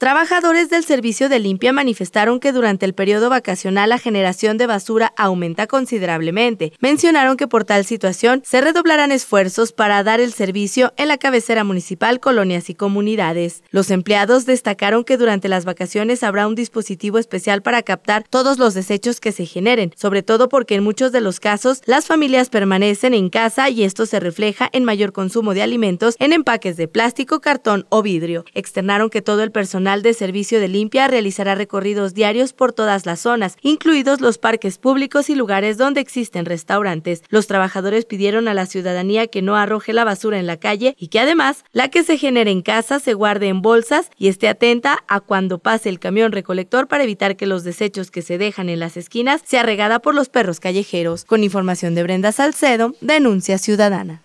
Trabajadores del servicio de limpia manifestaron que durante el periodo vacacional la generación de basura aumenta considerablemente. Mencionaron que por tal situación se redoblarán esfuerzos para dar el servicio en la cabecera municipal, colonias y comunidades. Los empleados destacaron que durante las vacaciones habrá un dispositivo especial para captar todos los desechos que se generen, sobre todo porque en muchos de los casos las familias permanecen en casa y esto se refleja en mayor consumo de alimentos en empaques de plástico, cartón o vidrio. Externaron que todo el personal de Servicio de Limpia realizará recorridos diarios por todas las zonas, incluidos los parques públicos y lugares donde existen restaurantes. Los trabajadores pidieron a la ciudadanía que no arroje la basura en la calle y que además la que se genere en casa se guarde en bolsas y esté atenta a cuando pase el camión recolector para evitar que los desechos que se dejan en las esquinas sea regada por los perros callejeros. Con información de Brenda Salcedo, Denuncia Ciudadana.